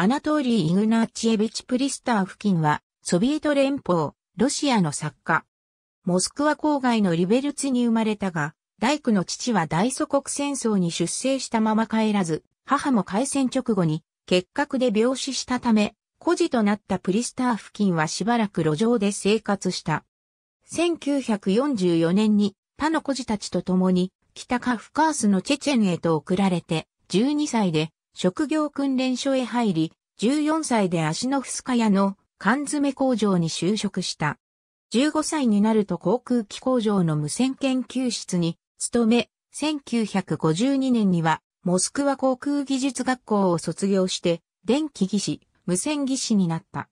アナトーリー・イグナーチエビチ・プリスター付近は、ソビエト連邦、ロシアの作家。モスクワ郊外のリベルツに生まれたが、大工の父は大祖国戦争に出征したまま帰らず、母も開戦直後に、結核で病死したため、孤児となったプリスター付近はしばらく路上で生活した。1944年に他の孤児たちと共に北カフカースのチェチェンへと送られて、12歳で職業訓練所へ入り、14歳で足のふすか屋の缶詰工場に就職した。15歳になると航空機工場の無線研究室に勤め、1952年にはモスクワ航空技術学校を卒業して、電気技師、無線技師になった。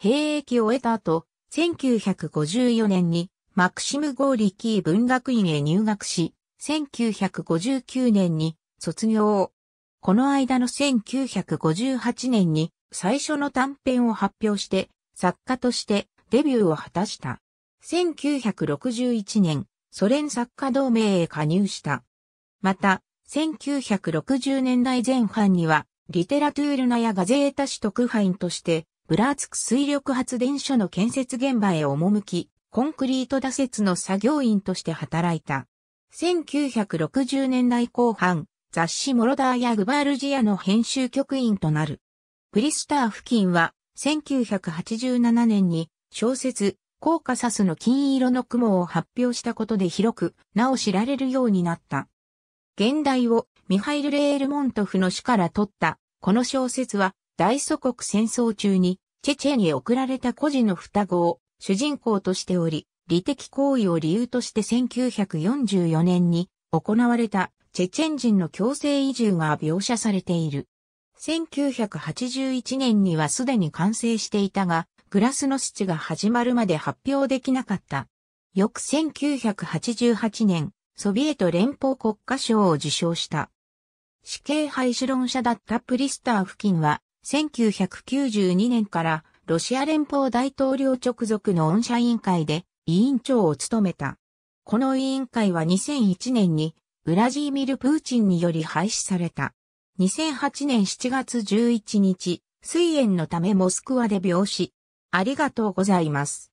兵役を終えた後、1954年にマクシム・ゴーリキー文学院へ入学し、1959年に卒業この間の1958年に最初の短編を発表して作家としてデビューを果たした。1961年、ソ連作家同盟へ加入した。また、1960年代前半には、リテラトゥールナやガゼータ市特派員として、ブラーツク水力発電所の建設現場へ赴き、コンクリート打設の作業員として働いた。1960年代後半、雑誌モロダーやグバールジアの編集局員となる。プリスター付近は1987年に小説コーカサスの金色の雲を発表したことで広くなお知られるようになった。現代をミハイル・レールモントフの死から取ったこの小説は大祖国戦争中にチェチェンへ送られた孤児の双子を主人公としており、理的行為を理由として1944年に行われたチェチェン人の強制移住が描写されている。1981年にはすでに完成していたが、グラスノスチが始まるまで発表できなかった。翌1988年、ソビエト連邦国家賞を受賞した。死刑廃止論者だったプリスター付近は、1992年からロシア連邦大統領直属の恩社委員会で委員長を務めた。この委員会は2001年にウラジーミル・プーチンにより廃止された。2008年7月11日、水炎のためモスクワで病死。ありがとうございます。